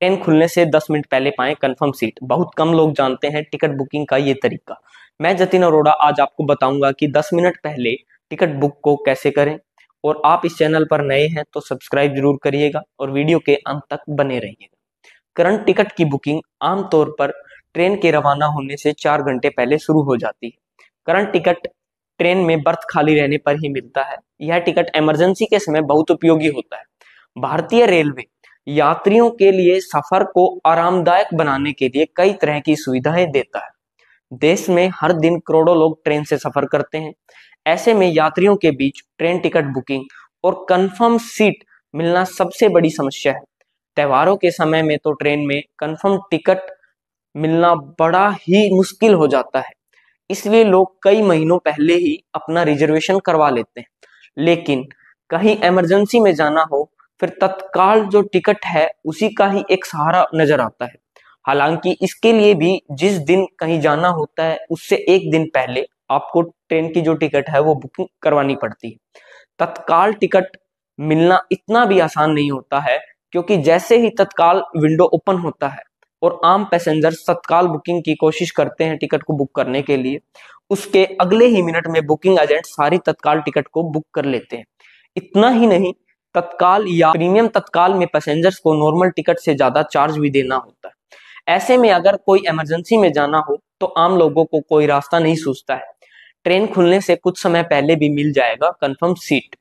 train खुलने से 10 minute पहले पाएं कंफर्म सीट बहुत कम लोग जानते हैं टिकट बुकिंग का ये तरीका मैं जतिन अरोड़ा आज आपको बताऊंगा कि 10 मिनट पहले टिकट बुक को कैसे करें और आप इस चैनल पर नए हैं तो सब्सक्राइब जरूर करिएगा और वीडियो के अंत तक बने रहिएगा करंट टिकट की बुकिंग आमतौर पर ट्रेन के रवाना होने से चार घंटे पहले शुरू हो जाती है करंट टिकट ट्रेन में बर्थ खाली रहने पर ही मिलता है यह टिकट इमरजेंसी के समय बहुत उपयोगी होता है भारतीय रेलवे यात्रियों के लिए सफर को आरामदायक बनाने के लिए कई तरह की सुविधाएं देता है देश में हर दिन करोड़ों लोग ट्रेन से सफर करते हैं ऐसे में यात्रियों के बीच ट्रेन टिकट बुकिंग और कंफर्म सीट मिलना सबसे बड़ी समस्या है त्योहारों के समय में तो ट्रेन में कंफर्म टिकट मिलना बड़ा ही मुश्किल हो जाता है इसलिए लोग कई महीनों पहले ही अपना रिजर्वेशन करवा लेते हैं लेकिन कहीं इमरजेंसी में जाना हो फिर तत्काल जो टिकट है उसी का ही एक सहारा नजर आता है हालांकि इसके लिए भी जिस दिन कहीं जाना होता है उससे एक दिन पहले आपको ट्रेन की जो टिकट है वो बुकिंग करवानी पड़ती है तत्काल टिकट मिलना इतना भी आसान नहीं होता है क्योंकि जैसे ही तत्काल विंडो ओपन होता है और आम पैसेंजर तत्काल बुकिंग की कोशिश करते हैं टिकट को बुक करने के लिए उसके अगले ही मिनट में बुकिंग एजेंट सारी तत्काल टिकट को बुक कर लेते हैं इतना ही नहीं तत्काल या प्रीमियम तत्काल में पैसेंजर्स को नॉर्मल टिकट से ज्यादा चार्ज भी देना होता है ऐसे में अगर कोई इमरजेंसी में जाना हो तो आम लोगों को कोई रास्ता नहीं सूझता है ट्रेन खुलने से कुछ समय पहले भी मिल जाएगा कंफर्म सीट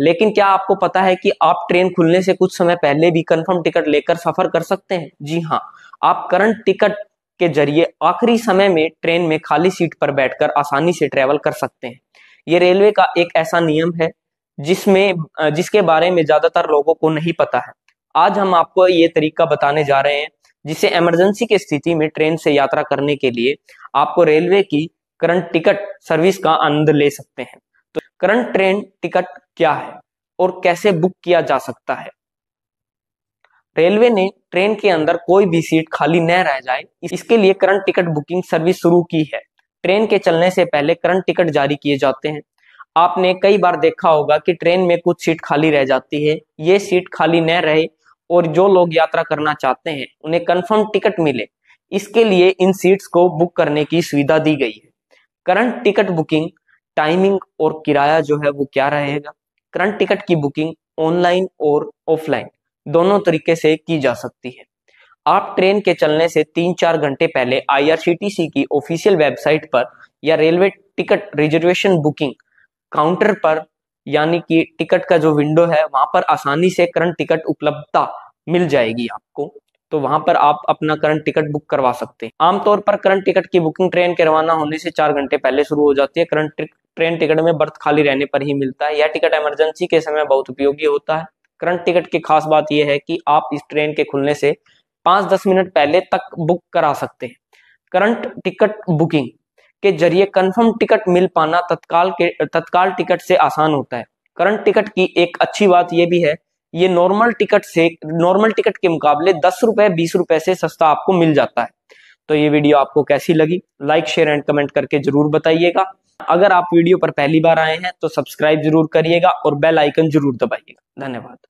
लेकिन क्या आपको पता है कि आप ट्रेन खुलने से कुछ समय पहले भी कंफर्म टिकट लेकर सफर कर सकते हैं जी हाँ आप करंट टिकट के जरिए आखिरी समय में ट्रेन में खाली सीट पर बैठकर आसानी से ट्रेवल कर सकते हैं ये रेलवे का एक ऐसा नियम है जिसमें जिसके बारे में ज्यादातर लोगों को नहीं पता है आज हम आपको ये तरीका बताने जा रहे हैं जिसे इमरजेंसी की स्थिति में ट्रेन से यात्रा करने के लिए आपको रेलवे की करंट टिकट सर्विस का आनंद ले सकते हैं तो करंट ट्रेन टिकट क्या है और कैसे बुक किया जा सकता है रेलवे ने ट्रेन के अंदर कोई भी सीट खाली न रह जाए इसके लिए करंट टिकट बुकिंग सर्विस शुरू की है ट्रेन के चलने से पहले करंट टिकट जारी किए जाते हैं आपने कई बार देखा होगा कि ट्रेन में कुछ सीट खाली रह जाती है ये सीट खाली न रहे और जो लोग यात्रा करना चाहते हैं उन्हें कंफर्म टिकट मिले इसके लिए इन सीट्स को बुक करने की सुविधा दी गई है करंट टिकट बुकिंग टाइमिंग और किराया जो है वो क्या रहेगा करंट टिकट की बुकिंग ऑनलाइन और ऑफलाइन दोनों तरीके से की जा सकती है आप ट्रेन के चलने से तीन चार घंटे पहले आईआरसीटीसी की ऑफिशियल वेबसाइट पर या railway ticket reservation booking counter पर यानी कि टिकट का जो विंडो है वहां पर आसानी से करंट टिकट उपलब्धता मिल जाएगी आपको तो वहां पर आप अपना करंट टिकट बुक करवा सकते हैं आमतौर पर करंट टिकट की बुकिंग ट्रेन के रवाना होने से चार घंटे पहले शुरू हो जाती है करंट ट्रेन टिकट में बर्थ खाली रहने पर ही मिलता है यह टिकट इमरजेंसी के समय बहुत उपयोगी होता है करंट टिकट की खास बात यह है कि आप इस ट्रेन के खुलने से पांच दस मिनट पहले तक बुक करा सकते हैं करंट टिकट बुकिंग के जरिए कंफर्म टिकट मिल पाना तत्काल के तत्काल टिकट से आसान होता है करंट टिकट की एक अच्छी बात यह भी है ये नॉर्मल टिकट से नॉर्मल टिकट के मुकाबले दस रुपए बीस रुपए से सस्ता आपको मिल जाता है तो ये वीडियो आपको कैसी लगी लाइक शेयर एंड कमेंट करके जरूर बताइएगा अगर आप वीडियो पर पहली बार आए हैं तो सब्सक्राइब जरूर करिएगा और बेल आइकन जरूर दबाइएगा धन्यवाद